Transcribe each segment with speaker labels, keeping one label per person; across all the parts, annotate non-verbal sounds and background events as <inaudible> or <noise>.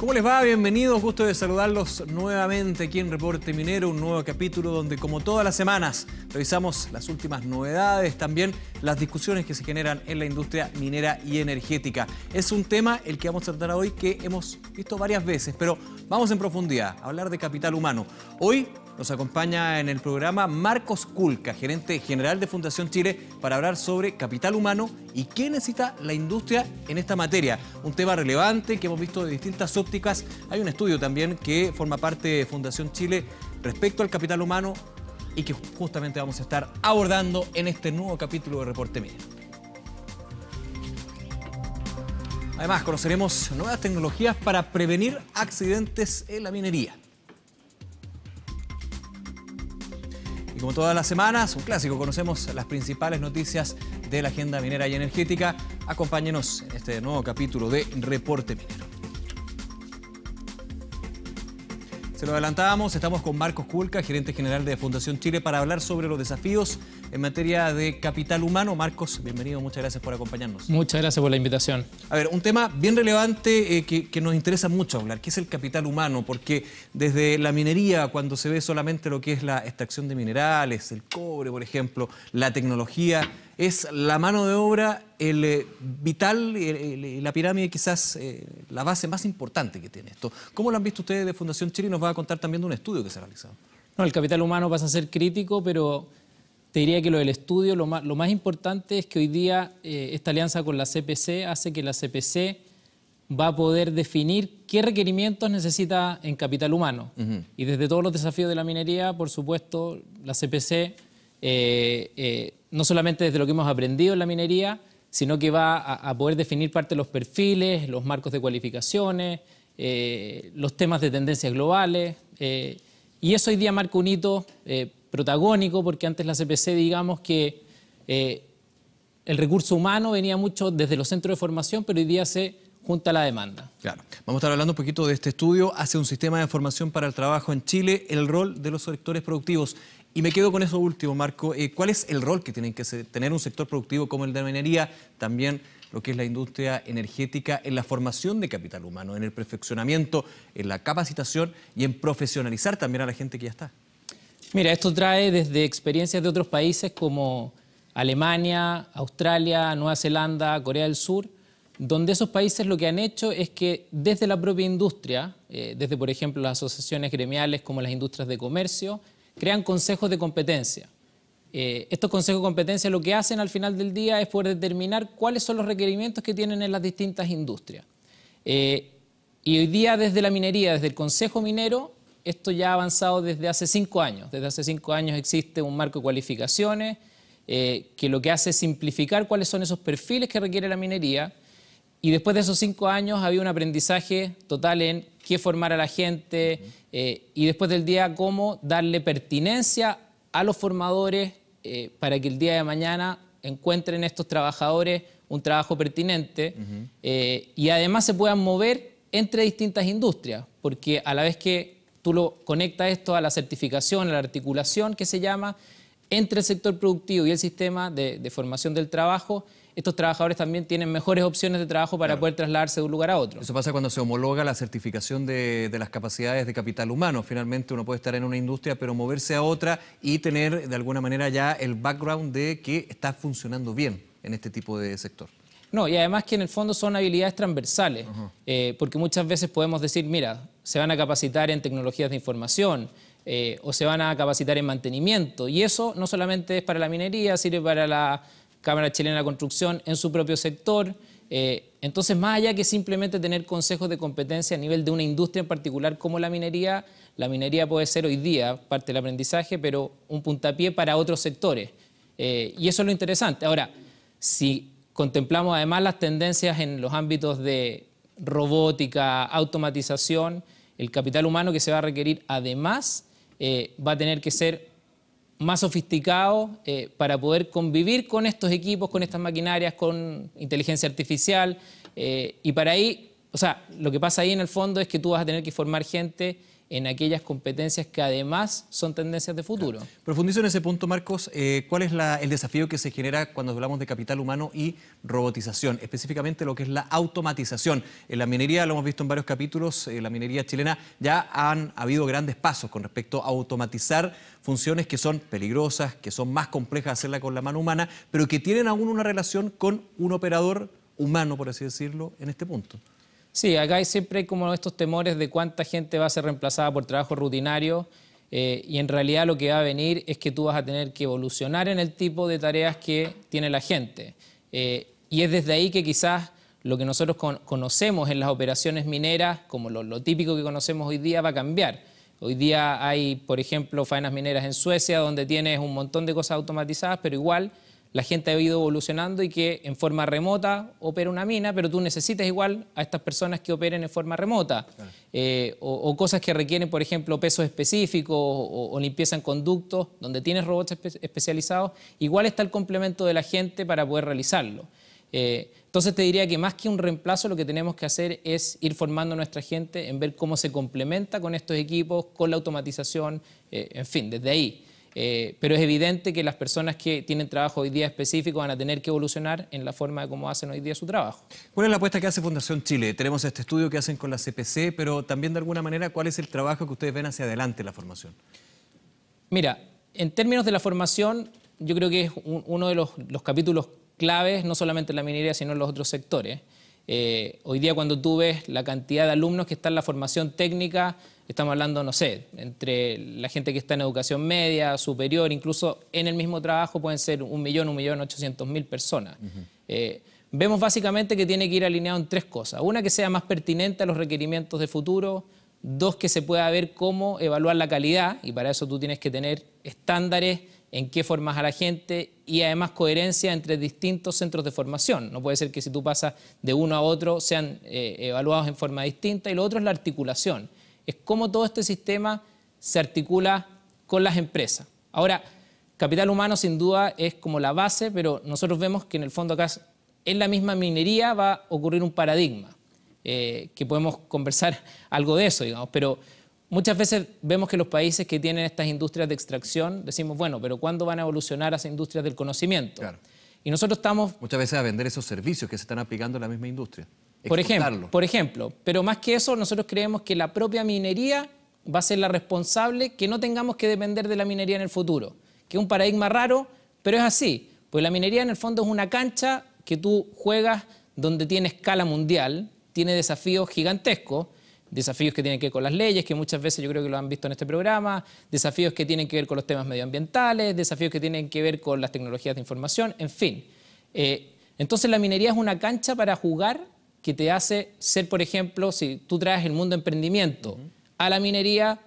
Speaker 1: ¿Cómo les va? Bienvenidos, gusto de saludarlos nuevamente aquí en Reporte Minero, un nuevo capítulo donde como todas las semanas revisamos las últimas novedades, también las discusiones que se generan en la industria minera y energética. Es un tema el que vamos a tratar hoy que hemos visto varias veces, pero vamos en profundidad, a hablar de capital humano. Hoy nos acompaña en el programa Marcos Culca, gerente general de Fundación Chile, para hablar sobre capital humano y qué necesita la industria en esta materia. Un tema relevante que hemos visto de distintas ópticas. Hay un estudio también que forma parte de Fundación Chile respecto al capital humano y que justamente vamos a estar abordando en este nuevo capítulo de Reporte Media. Además, conoceremos nuevas tecnologías para prevenir accidentes en la minería. como todas las semanas, un clásico, conocemos las principales noticias de la agenda minera y energética. Acompáñenos en este nuevo capítulo de Reporte Minero. Se lo adelantábamos, estamos con Marcos Culca, gerente general de Fundación Chile, para hablar sobre los desafíos en materia de capital humano. Marcos, bienvenido, muchas gracias por acompañarnos. Muchas gracias por la invitación. A ver, un tema bien relevante eh, que, que, nos interesa mucho hablar, que es el capital humano, porque desde la minería, cuando se ve solamente lo que es la extracción de minerales, el cobre, por ejemplo, la tecnología, es la mano de obra el eh, vital, y la pirámide quizás eh, la base más importante que tiene esto. ¿Cómo lo han visto ustedes de Fundación Chile? nos va a contar también de un estudio que se ha realizado. No, el capital humano pasa a ser
Speaker 2: crítico, pero te diría que lo del estudio, lo más, importante es que hoy día eh, esta alianza con la CPC hace que la CPC va a poder definir qué requerimientos necesita en capital humano. Y desde todos los desafíos de la minería, por supuesto, la CPC eh, eh, no solamente desde lo que hemos aprendido en la minería, sino que va a, poder definir parte de los perfiles, los marcos de cualificaciones, eh, los temas de tendencias globales. y eso hoy día marca un hito protagónico, porque antes la CPC, digamos que el recurso humano venía mucho desde los centros de formación, pero hoy día se junta la demanda.
Speaker 1: Claro. Vamos a estar hablando un poquito de este estudio hacia un sistema de formación para el trabajo en Chile, el rol de los sectores productivos. Y me quedo con eso último, Marco. Eh, ¿Cuál es el rol que tiene que tener un sector productivo como el de la minería, también lo que es la industria energética, en la formación de capital humano, en el perfeccionamiento, en la capacitación y en profesionalizar también a la gente que ya está?
Speaker 2: Mira, esto trae desde experiencias de otros países como Alemania, Australia, Nueva Zelanda, Corea del Sur, donde esos países lo que han hecho es que desde la propia industria, eh, desde por ejemplo las asociaciones gremiales como las industrias de comercio, crean consejos de competencia. Eh, estos consejos de competencia lo que hacen al final del día es poder determinar cuáles son los requerimientos que tienen en las distintas industrias. Eh, y hoy día desde la minería, desde el Consejo Minero, esto ya ha avanzado desde hace cinco años. Desde hace cinco años existe un marco de cualificaciones eh, que lo que hace es simplificar cuáles son esos perfiles que requiere la minería. Y después de esos cinco años había un aprendizaje total en qué formar a la gente eh, y después del día cómo darle pertinencia a los formadores eh, para que el día de mañana encuentren estos trabajadores un trabajo pertinente eh, y además se puedan mover entre distintas industrias, porque a la vez que tú lo conectas esto a la certificación, a la articulación que se llama, entre el sector productivo y el sistema de formación del trabajo, estos trabajadores
Speaker 1: también tienen mejores opciones de trabajo para poder trasladarse de un lugar a otro. Eso pasa cuando se homologa la certificación de, las capacidades de capital humano. Finalmente uno puede estar en una industria, pero moverse a otra y tener de alguna manera ya el background de que está funcionando bien en este tipo de sector.
Speaker 2: No, y además que en el fondo son habilidades transversales, eh, porque muchas veces podemos decir, mira, se van a capacitar en tecnologías de información, eh, o se van a capacitar en mantenimiento. Y eso no solamente es para la minería, sirve para la Cámara Chilena de la Construcción en su propio sector. Eh, entonces, más allá que simplemente tener consejos de competencia a nivel de una industria en particular como la minería, la minería puede ser hoy día parte del aprendizaje, pero un puntapié para otros sectores. Eh, y eso es lo interesante. Ahora, si contemplamos además las tendencias en los ámbitos de robótica, automatización, el capital humano que se va a requerir además eh, va a tener que ser más sofisticado, eh, para poder convivir con estos equipos, con estas maquinarias, con inteligencia artificial. Eh, y para ahí, o sea, lo que pasa ahí en el fondo es que tú vas a tener que formar gente en aquellas competencias que además son tendencias de futuro. Claro.
Speaker 1: Profundizo en ese punto, Marcos. Eh, ¿Cuál es el desafío que se genera cuando hablamos de capital humano y robotización? Específicamente lo que es la automatización. En la minería, lo hemos visto en varios capítulos, en eh, la minería chilena ya han habido grandes pasos con respecto a automatizar funciones que son peligrosas, que son más complejas hacerla con la mano humana, pero que tienen aún una relación con un operador humano, por así decirlo, en este punto.
Speaker 2: Sí, acá hay siempre como estos temores de cuánta gente va a ser reemplazada por trabajo rutinario eh, y en realidad lo que va a venir es que tú vas a tener que evolucionar en el tipo de tareas que tiene la gente. Eh, y es desde ahí que quizás lo que nosotros conocemos en las operaciones mineras, como lo, típico que conocemos hoy día, va a cambiar. Hoy día hay, por ejemplo, faenas mineras en Suecia, donde tienes un montón de cosas automatizadas, pero igual la gente ha ido evolucionando y que en forma remota opera una mina, pero tú necesitas igual a estas personas que operen en forma remota. Eh, o, cosas que requieren, por ejemplo, pesos específicos o, limpieza en conductos, donde tienes robots especializados, igual está el complemento de la gente para poder realizarlo. Eh, entonces te diría que más que un reemplazo lo que tenemos que hacer es ir formando a nuestra gente en ver cómo se complementa con estos equipos, con la automatización, eh, en fin, desde ahí. Eh, pero es evidente que las personas que tienen trabajo hoy día específico van a tener que evolucionar en la forma de cómo
Speaker 1: hacen hoy día su trabajo. ¿Cuál es la apuesta que hace Fundación Chile? Tenemos este estudio que hacen con la CPC, pero también de alguna manera, ¿cuál es el trabajo que ustedes ven hacia adelante en la formación?
Speaker 2: Mira, en términos de la formación, yo creo que es uno de los, los capítulos claves, no solamente en la minería, sino en los otros sectores. Eh, hoy día cuando tú ves la cantidad de alumnos que están en la formación técnica, estamos hablando, no sé, entre la gente que está en educación media, superior, incluso en el mismo trabajo pueden ser un millón, un millón ochocientos mil personas. Eh, vemos básicamente que tiene que ir alineado en tres cosas. Una, que sea más pertinente a los requerimientos de futuro. Dos, que se pueda ver cómo evaluar la calidad, y para eso tú tienes que tener estándares en qué formas a la gente y además coherencia entre distintos centros de formación. No puede ser que si tú pasas de uno a otro sean eh, evaluados en forma distinta y lo otro es la articulación. Es cómo todo este sistema se articula con las empresas. Ahora, capital humano sin duda es como la base, pero nosotros vemos que en el fondo acá en la misma minería va a ocurrir un paradigma, eh, que podemos conversar <laughs> algo de eso, digamos, pero Muchas veces vemos que los países que tienen estas industrias de extracción, decimos, bueno, pero ¿cuándo van a evolucionar esas industrias del conocimiento?
Speaker 1: Y nosotros estamos... Muchas veces a vender esos servicios
Speaker 2: que se están aplicando en la misma industria. Por ejemplo, por ejemplo, pero más que eso, nosotros creemos que la propia minería va a ser la responsable que no tengamos que depender de la minería en el futuro, que es un paradigma raro, pero es así, pues la minería en el fondo es una cancha que tú juegas donde tiene escala mundial, tiene desafíos gigantescos, desafíos que tienen que ver con las leyes, que muchas veces yo creo que lo han visto en este programa, desafíos que tienen que ver con los temas medioambientales, desafíos que tienen que ver con las tecnologías de información, en fin. Eh, entonces la minería es una cancha para jugar que te hace ser, por ejemplo, si tú traes el mundo emprendimiento a la minería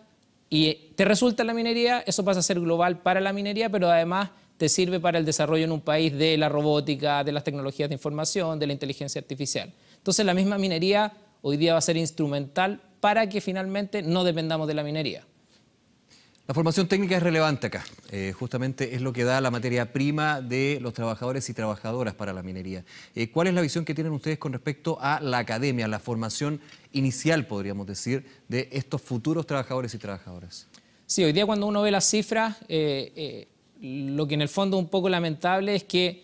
Speaker 2: y te resulta la minería, eso pasa a ser global para la minería, pero además te sirve para el desarrollo en un país de la robótica, de las tecnologías de información, de la inteligencia artificial. Entonces la misma minería hoy día va a ser instrumental para que finalmente no dependamos de la minería.
Speaker 1: La formación técnica es relevante acá. Eh, justamente es lo que da la materia prima de los trabajadores y trabajadoras para la minería. Eh, ¿Cuál es la visión que tienen ustedes con respecto a la academia, la formación inicial, podríamos decir, de estos futuros trabajadores y trabajadoras? Sí, hoy día cuando uno ve las cifras,
Speaker 2: eh, lo que en el fondo es un poco lamentable es que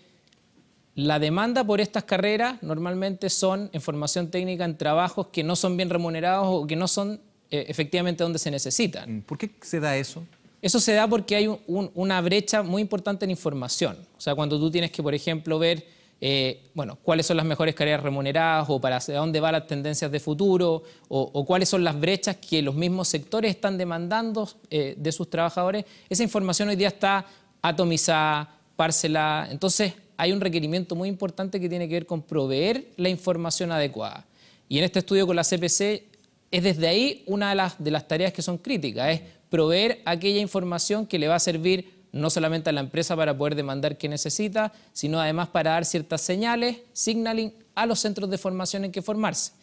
Speaker 2: la demanda por estas carreras normalmente son en formación técnica en trabajos que no son bien remunerados o que no son eh, efectivamente donde se necesitan. Mm, ¿Por qué se da eso? Eso se da porque hay una brecha muy importante en información. O sea, cuando tú tienes que, por ejemplo, ver eh, bueno, cuáles son las mejores carreras remuneradas o para dónde van las tendencias de futuro o, cuáles son las brechas que los mismos sectores están demandando eh, de sus trabajadores, esa información hoy día está atomizada, parcelada. Entonces, hay un requerimiento muy importante que tiene que ver con proveer la información adecuada. Y en este estudio con la CPC es desde ahí una de las, tareas que son críticas, es proveer aquella información que le va a servir no solamente a la empresa para poder demandar qué necesita, sino además para dar ciertas señales, signaling a los centros de formación en que formarse.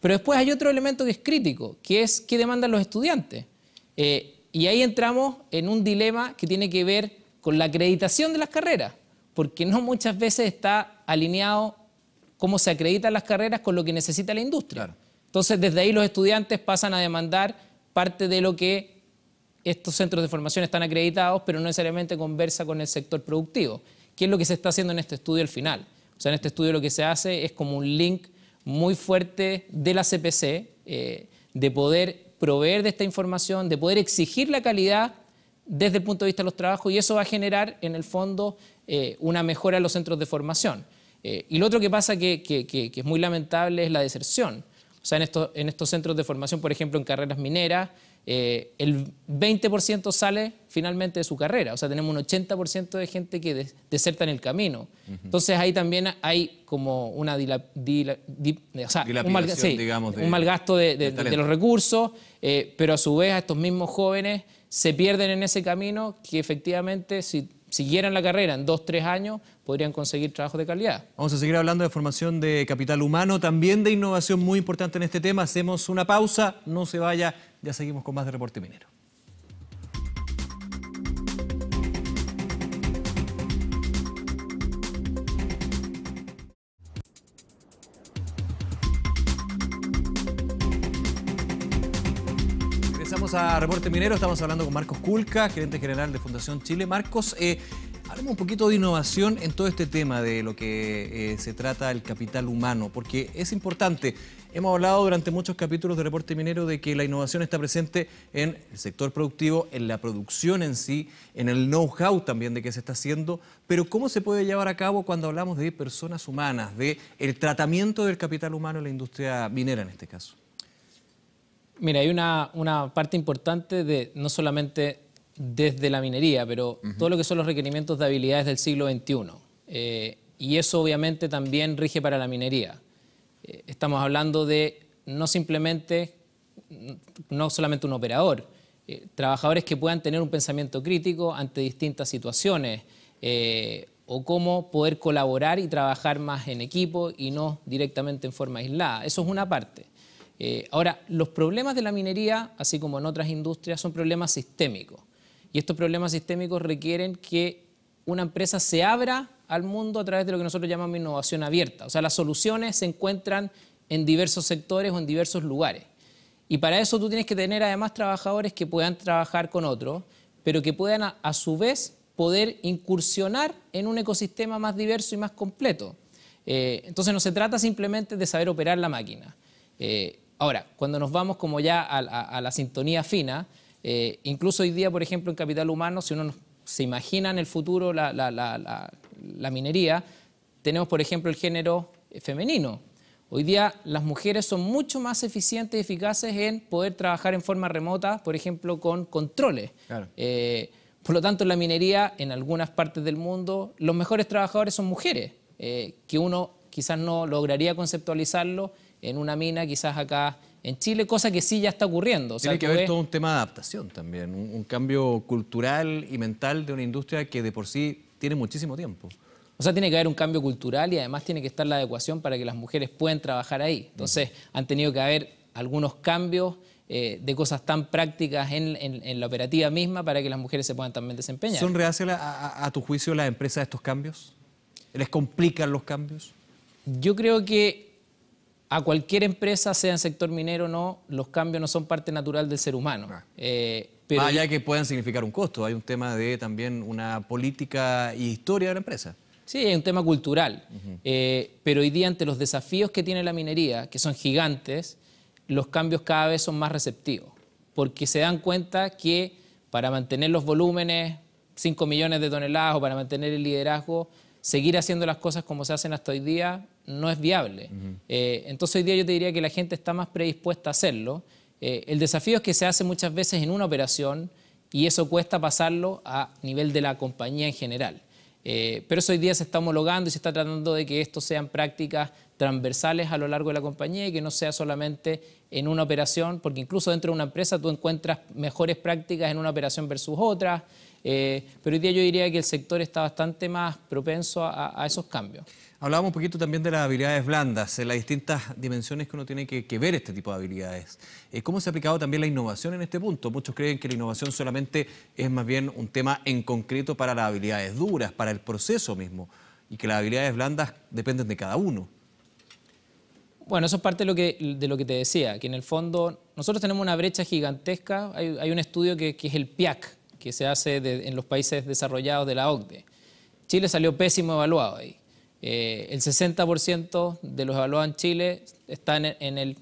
Speaker 2: Pero después hay otro elemento que es crítico, que es qué demandan los estudiantes. Eh, y ahí entramos en un dilema que tiene que ver con la acreditación de las carreras porque no muchas veces está alineado cómo se acreditan las carreras con lo que necesita la industria. Entonces, desde ahí los estudiantes pasan a demandar parte de lo que estos centros de formación están acreditados, pero no necesariamente conversa con el sector productivo, que es lo que se está haciendo en este estudio al final. O sea, en este estudio lo que se hace es como un link muy fuerte de la CPC, eh, de poder proveer de esta información, de poder exigir la calidad desde el punto de vista de los trabajos, y eso va a generar, en el fondo, eh, una mejora en los centros de formación. Eh, y lo otro que pasa que, es muy lamentable es la deserción. O sea, en estos, en estos centros de formación, por ejemplo, en carreras mineras, eh, el 20% sale finalmente de su carrera. O sea, tenemos un 80% de gente que deserta en el camino. Entonces ahí también hay como una un, mal, digamos, un gasto de, los recursos, pero a su vez a estos mismos jóvenes se pierden en ese camino que efectivamente si siguieran la carrera en dos, tres años, podrían conseguir trabajo de calidad.
Speaker 1: Vamos a seguir hablando de formación de capital humano, también de innovación muy importante en este tema. Hacemos una pausa, no se vaya, ya seguimos con más de Reporte Minero. a Reporte Minero, estamos hablando con Marcos Culca, gerente general de Fundación Chile. Marcos, eh, hablemos un poquito de innovación en todo este tema de lo que eh, se trata el capital humano, porque es importante. Hemos hablado durante muchos capítulos de Reporte Minero de que la innovación está presente en el sector productivo, en la producción en sí, en el know-how también de qué se está haciendo, pero ¿cómo se puede llevar a cabo cuando hablamos de personas humanas, de el tratamiento del capital humano en la industria minera en este caso? Mira,
Speaker 2: hay una, una parte importante de no solamente desde la minería, pero todo lo que son los requerimientos de habilidades del siglo XXI. Eh, y eso obviamente también rige para la minería. Eh, estamos hablando de no simplemente, no solamente un operador, eh, trabajadores que puedan tener un pensamiento crítico ante distintas situaciones o cómo poder colaborar y trabajar más en equipo y no directamente en forma aislada. Eso es una parte. Eh, ahora, los problemas de la minería, así como en otras industrias, son problemas sistémicos. Y estos problemas sistémicos requieren que una empresa se abra al mundo a través de lo que nosotros llamamos innovación abierta. O sea, las soluciones se encuentran en diversos sectores o en diversos lugares. Y para eso tú tienes que tener además trabajadores que puedan trabajar con otros, pero que puedan a, su vez poder incursionar en un ecosistema más diverso y más completo. Eh, entonces no se trata simplemente de saber operar la máquina. Eh, Ahora, cuando nos vamos como ya a, la sintonía fina, eh, incluso hoy día, por ejemplo, en Capital Humano, si uno se imagina en el futuro la, minería, tenemos, por ejemplo, el género femenino, Hoy día las mujeres son mucho más eficientes y eficaces en poder trabajar en forma remota, por ejemplo, con controles. Eh, por lo tanto, en la minería, en algunas partes del mundo, los mejores trabajadores son mujeres, eh, que uno quizás no lograría conceptualizarlo en una mina quizás acá en Chile, cosa que sí ya está ocurriendo. Tiene que haber todo un
Speaker 1: tema de adaptación también, un, cambio cultural y mental de una industria que de por sí tiene muchísimo tiempo. O sea, tiene que haber un cambio cultural y además tiene que estar la
Speaker 2: adecuación para que las mujeres puedan trabajar ahí. Entonces, han tenido que haber algunos cambios eh, de cosas tan prácticas en, la operativa misma para que las mujeres se puedan también desempeñar. ¿Son reacias
Speaker 1: a, a tu juicio las empresas a estos cambios? ¿Les complican los cambios?
Speaker 2: Yo creo que a cualquier empresa, sea en sector minero o no, los cambios no son parte natural del ser humano. Eh,
Speaker 1: más allá que puedan significar un costo, hay un tema de también una política y historia de la empresa. Sí, hay un tema cultural. Eh, pero hoy
Speaker 2: día, ante los desafíos que tiene la minería, que son gigantes, los cambios cada vez son más receptivos, porque se dan cuenta que para mantener los volúmenes, 5 millones de toneladas, o para mantener el liderazgo, seguir haciendo las cosas como se hacen hasta hoy día no es viable. Eh, entonces hoy día yo te diría que la gente está más predispuesta a hacerlo. Eh, el desafío es que se hace muchas veces en una operación y eso cuesta pasarlo a nivel de la compañía en general. Eh, pero eso hoy día se está homologando y se está tratando de que esto sean prácticas transversales a lo largo de la compañía y que no sea solamente en una operación, porque incluso dentro de una empresa tú encuentras mejores prácticas en una operación versus otra, eh, pero hoy día yo diría que el sector está bastante más propenso a, esos cambios.
Speaker 1: Hablábamos un poquito también de las habilidades blandas, de eh, las distintas dimensiones que uno tiene que, ver este tipo de habilidades. Eh, ¿Cómo se ha aplicado también la innovación en este punto? Muchos creen que la innovación solamente es más bien un tema en concreto para las habilidades duras, para el proceso mismo, y que las habilidades blandas dependen de cada uno.
Speaker 2: Bueno, eso es parte de lo, que, de lo que te decía, que en el fondo nosotros tenemos una brecha gigantesca. Hay, un estudio que, es el PIAC, que se hace en los países desarrollados de la OCDE. Chile salió pésimo evaluado ahí. Eh, el 60% de los evaluados en Chile están en, el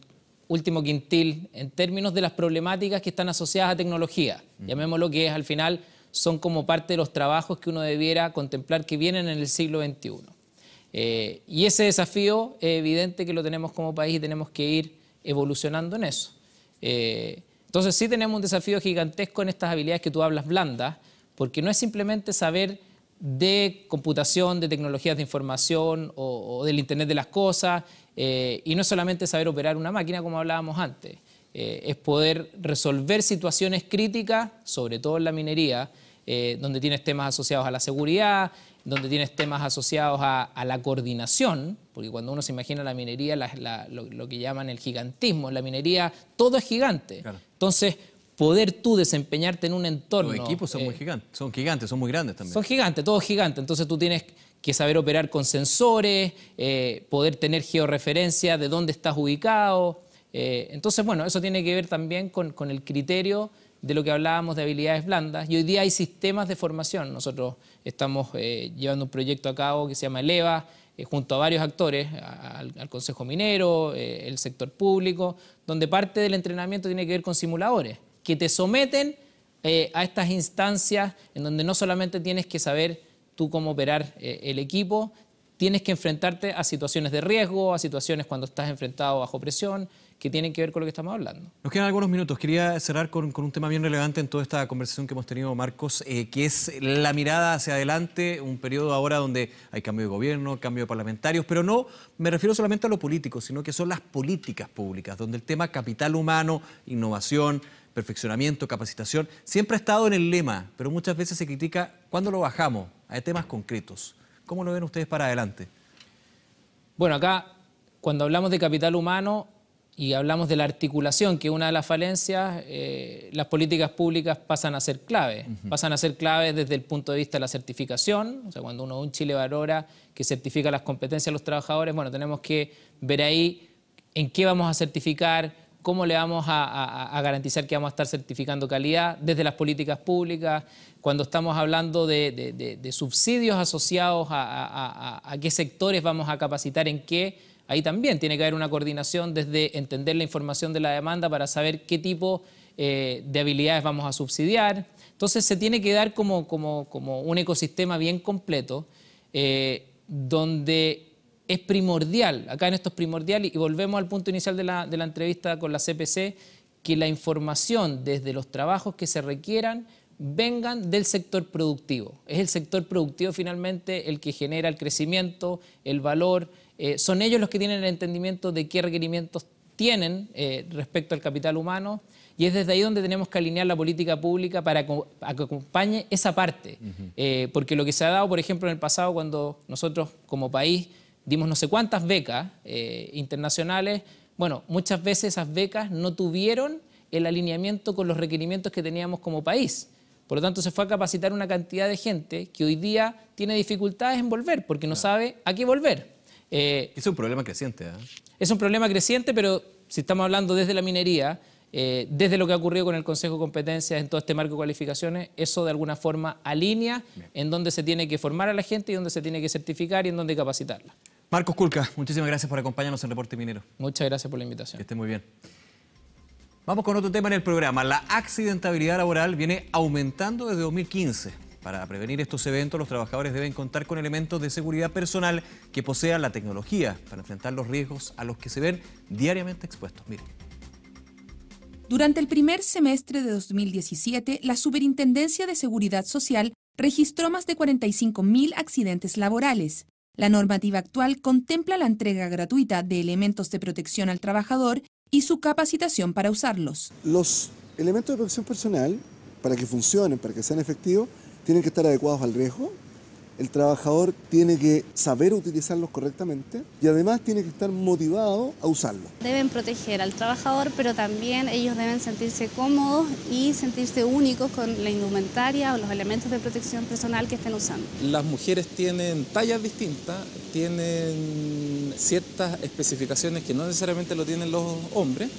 Speaker 2: último quintil en términos de las problemáticas que están asociadas a tecnología. Llamémoslo que es al final son como parte de los trabajos que uno debiera contemplar que vienen en el siglo XXI. Eh, y ese desafío es evidente que lo tenemos como país y tenemos que ir evolucionando en eso. Eh, entonces sí tenemos un desafío gigantesco en estas habilidades que tú hablas blandas, porque no es simplemente saber de computación, de tecnologías de información o, del Internet de las Cosas, eh, y no es solamente saber operar una máquina como hablábamos antes, es poder resolver situaciones críticas, sobre todo en la minería, eh, donde tienes temas asociados a la seguridad, donde tienes temas asociados a, la coordinación, porque cuando uno se imagina la minería, lo, que llaman el gigantismo, en la minería todo es gigante. Entonces, poder tú desempeñarte en un entorno... Los equipos son muy eh, gigantes, son gigantes, son muy grandes también. Son gigantes, todo es gigante. Entonces tú tienes que saber operar con sensores, eh, poder tener georreferencia de dónde estás ubicado. entonces, bueno, eso tiene que ver también con el criterio de lo que hablábamos de habilidades blandas y hoy día hay sistemas de formación. Nosotros estamos eh, llevando un proyecto a cabo que se llama ELEVA, eh, junto a varios actores, al, Consejo Minero, eh, el sector público, donde parte del entrenamiento tiene que ver con simuladores, que te someten a estas instancias en donde no solamente tienes que saber tú cómo operar el equipo, tienes que enfrentarte a situaciones de riesgo, a situaciones cuando estás enfrentado bajo presión, que tienen que ver con lo que estamos hablando.
Speaker 1: Nos quedan algunos minutos. Quería cerrar con, un tema bien relevante en toda esta conversación que hemos tenido, Marcos, eh, que es la mirada hacia adelante, un periodo ahora donde hay cambio de gobierno, cambio de parlamentarios, pero no me refiero solamente a lo político, sino que son las políticas públicas, donde el tema capital humano, innovación, perfeccionamiento, capacitación, siempre ha estado en el lema, pero muchas veces se critica cuando lo bajamos a temas concretos. ¿Cómo lo ven ustedes para adelante? Bueno,
Speaker 2: acá cuando hablamos de capital humano y hablamos de la articulación, que una de las falencias, eh, las políticas públicas pasan a ser clave. Pasan a ser claves desde el punto de vista de la certificación, o sea, cuando uno un Chile valora que certifica las competencias de los trabajadores, bueno, tenemos que ver ahí en qué vamos a certificar, cómo le vamos a, garantizar que vamos a estar certificando calidad desde las políticas públicas, cuando estamos hablando de, subsidios asociados a, a qué sectores vamos a capacitar, en qué ahí también tiene que haber una coordinación desde entender la información de la demanda para saber qué tipo eh, de habilidades vamos a subsidiar. Entonces se tiene que dar como, como, un ecosistema bien completo eh, donde es primordial, acá en esto es primordial y volvemos al punto inicial de la entrevista con la CPC, que la información desde los trabajos que se requieran vengan del sector productivo. Es el sector productivo finalmente el que genera el crecimiento, el valor, eh, son ellos los que tienen el entendimiento de qué requerimientos tienen eh, respecto al capital humano y es desde ahí donde tenemos que alinear la política pública para que, acompañe esa parte. Eh, porque lo que se ha dado, por ejemplo, en el pasado cuando nosotros como país dimos no sé cuántas becas internacionales, bueno, muchas veces esas becas no tuvieron el alineamiento con los requerimientos que teníamos como país. Por lo tanto, se fue a capacitar una cantidad de gente que hoy día tiene dificultades en volver porque no sabe a qué volver. Eh, es un problema creciente. ¿eh? Es un problema creciente, pero si estamos hablando desde la minería, eh, desde lo que ha ocurrido con el Consejo de Competencias en todo este marco de cualificaciones, eso de alguna forma alinea en dónde se tiene que formar a la gente y dónde se tiene que certificar y en dónde capacitarla.
Speaker 1: Marcos Culca, muchísimas gracias por acompañarnos en Reporte Minero. Muchas gracias por la invitación. Que esté muy bien. Vamos con otro tema en el programa. La accidentabilidad laboral viene aumentando desde 2015. Para prevenir estos eventos, los trabajadores deben contar con elementos de seguridad personal que posean la tecnología para enfrentar los riesgos a los que se ven diariamente expuestos.
Speaker 3: Durante el primer semestre de 2017, la Superintendencia de Seguridad Social registró más de 45.000 accidentes laborales. La normativa actual contempla la entrega gratuita de elementos de protección al trabajador y su capacitación para usarlos. Los elementos de protección personal, para que funcionen, para que sean efectivos, tienen que estar adecuados al riesgo, el trabajador tiene que saber utilizarlos correctamente y además tiene que estar motivado a usarlos. Deben proteger al trabajador, pero también ellos deben sentirse cómodos y sentirse únicos con la indumentaria o los elementos de protección personal que estén usando.
Speaker 2: Las mujeres tienen tallas distintas, tienen ciertas especificaciones que no necesariamente lo tienen los hombres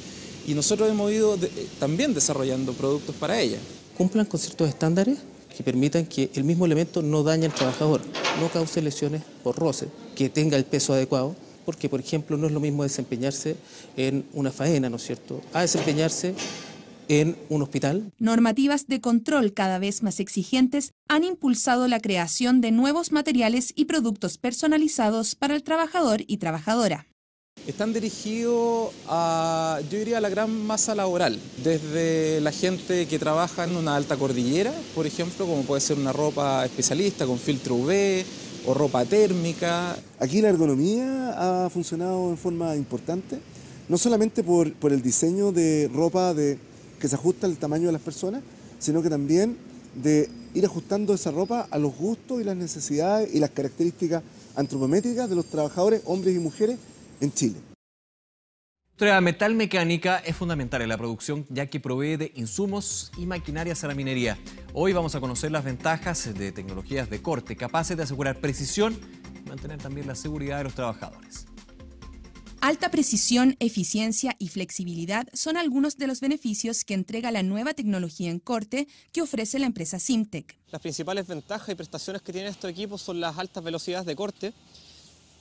Speaker 2: y nosotros hemos ido eh, también desarrollando productos para ellas.
Speaker 1: Cumplan con ciertos estándares que permitan que el mismo elemento
Speaker 2: no dañe al trabajador, no cause lesiones por roce, que tenga el peso adecuado, porque por ejemplo no es lo mismo desempeñarse en una faena, ¿no es cierto?, a desempeñarse
Speaker 1: en un hospital.
Speaker 3: Normativas de control cada vez más exigentes han impulsado la creación de nuevos materiales y productos personalizados para el trabajador y trabajadora
Speaker 2: están dirigidos a, yo diría, a la gran masa laboral, desde la gente que trabaja en una alta cordillera, por ejemplo, como puede ser una ropa especialista
Speaker 1: con filtro UV o ropa térmica.
Speaker 3: Aquí la ergonomía ha funcionado en forma importante, no solamente por, el diseño de ropa de, que se ajusta al tamaño de las personas, sino que también de ir ajustando esa ropa a los gustos y las necesidades y las características antropométricas de los trabajadores, hombres y mujeres, en Chile.
Speaker 1: La metal mecánica es fundamental en la producción ya que provee de insumos y maquinarias a la minería. Hoy vamos a conocer las ventajas de tecnologías de corte capaces de asegurar precisión y mantener también la seguridad de los trabajadores.
Speaker 3: Alta precisión, eficiencia y flexibilidad son algunos de los beneficios que entrega la nueva tecnología en corte que ofrece la empresa Simtec.
Speaker 1: Las principales ventajas y prestaciones que tiene este equipo son las altas velocidades de corte,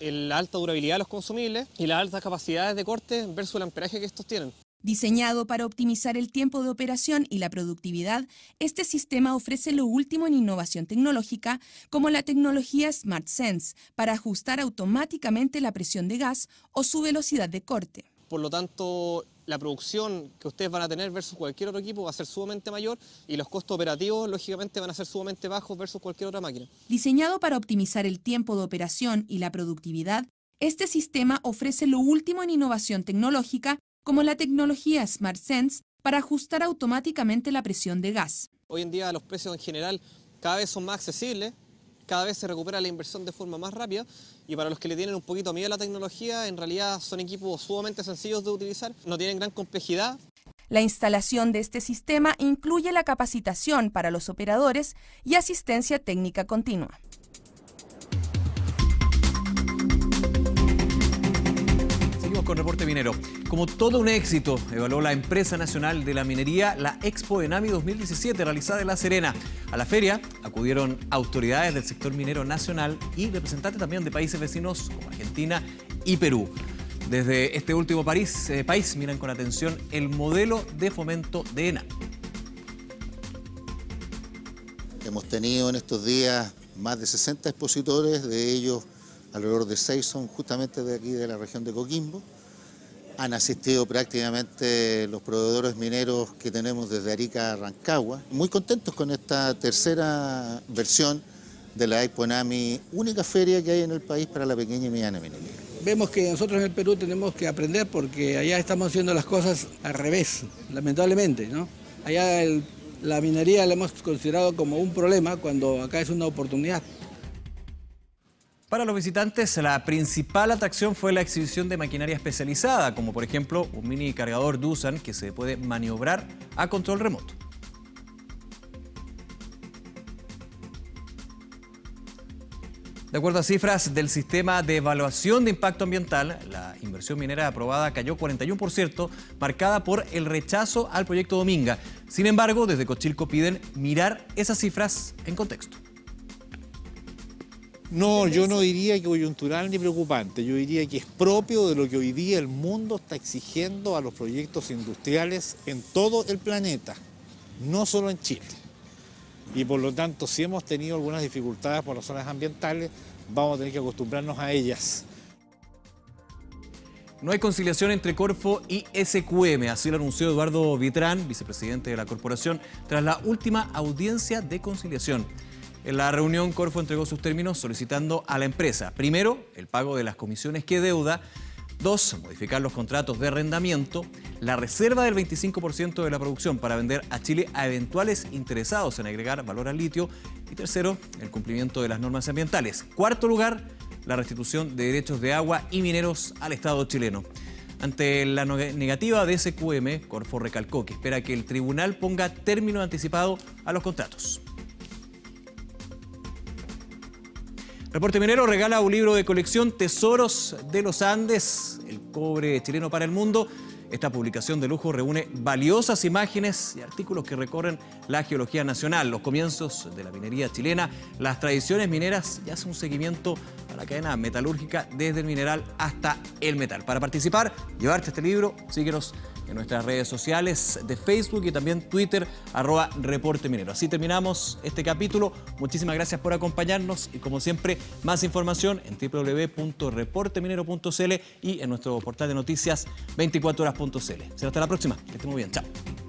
Speaker 1: la alta durabilidad de los consumibles y las altas capacidades de corte versus el amperaje que estos tienen.
Speaker 3: Diseñado para optimizar el tiempo de operación y la productividad, este sistema ofrece lo último en innovación tecnológica, como la tecnología Smart SmartSense, para ajustar automáticamente la presión de gas o su velocidad de corte.
Speaker 1: Por lo tanto, la producción que ustedes van a tener versus cualquier otro equipo va a ser sumamente mayor y los costos operativos, lógicamente, van a ser sumamente bajos versus cualquier otra máquina.
Speaker 3: Diseñado para optimizar el tiempo de operación y la productividad, este sistema ofrece lo último en innovación tecnológica, como la tecnología SmartSense, para ajustar automáticamente la presión de gas.
Speaker 1: Hoy en día los precios en general cada vez son más accesibles, cada vez se recupera la inversión de forma más rápida y para los que le tienen un poquito miedo a la tecnología, en realidad son equipos sumamente sencillos de utilizar, no tienen gran complejidad.
Speaker 3: La instalación de este sistema incluye la capacitación para los operadores y asistencia técnica continua.
Speaker 1: con Reporte Minero. Como todo un éxito, evaluó la Empresa Nacional de la Minería la Expo Enami 2017 realizada en La Serena. A la feria acudieron autoridades del sector minero nacional y representantes también de países vecinos como Argentina y Perú. Desde este último eh, país miran con atención el modelo de fomento de ENA. Hemos tenido en estos días más de 60 expositores, de ellos alrededor de 6 son justamente de aquí de la región
Speaker 2: de Coquimbo. Han asistido prácticamente los proveedores mineros que tenemos desde Arica a Rancagua. Muy contentos con esta tercera versión de la Iponami, única feria que hay en el país para la pequeña y mediana minería.
Speaker 1: Vemos que nosotros en el Perú tenemos que aprender porque allá estamos haciendo las cosas al revés, lamentablemente, ¿no? Allá la minería la hemos considerado como un problema cuando acá es una oportunidad. Para los visitantes, la principal atracción fue la exhibición de maquinaria especializada, como por ejemplo un mini cargador Dusan que se puede maniobrar a control remoto. De acuerdo a cifras del sistema de evaluación de impacto ambiental, la inversión minera aprobada cayó 41%, marcada por el rechazo al proyecto Dominga. Sin embargo, desde Cochilco piden mirar esas cifras en contexto. No, yo no diría que coyuntural ni preocupante, yo diría que es propio de lo que hoy día el mundo está exigiendo a los proyectos industriales en todo el planeta, no solo en Chile. Y por lo tanto, si hemos tenido algunas dificultades por las zonas ambientales, vamos a tener que acostumbrarnos a ellas. No hay conciliación entre Corfo y SQM, así lo anunció Eduardo Vitrán, vicepresidente de la corporación, tras la última audiencia de conciliación. En la reunión, Corfo entregó sus términos solicitando a la empresa, primero, el pago de las comisiones que deuda, dos, modificar los contratos de arrendamiento, la reserva del 25% de la producción para vender a Chile a eventuales interesados en agregar valor al litio y tercero, el cumplimiento de las normas ambientales. Cuarto lugar, la restitución de derechos de agua y mineros al Estado chileno. Ante la negativa de SQM, Corfo recalcó que espera que el tribunal ponga término anticipado a los contratos. Reporte Minero regala un libro de colección Tesoros de los Andes, el cobre chileno para el mundo. Esta publicación de lujo reúne valiosas imágenes y artículos que recorren la geología nacional, los comienzos de la minería chilena, las tradiciones mineras y hace un seguimiento a la cadena metalúrgica desde el mineral hasta el metal. Para participar, llevarte este libro, síguenos en nuestras redes sociales de Facebook y también Twitter, arroba Reporte Minero. Así terminamos este capítulo. Muchísimas gracias por acompañarnos y como siempre, más información en www.reporteminero.cl y en nuestro portal de noticias 24horas.cl. Será hasta la próxima. Que estén muy bien. Chao.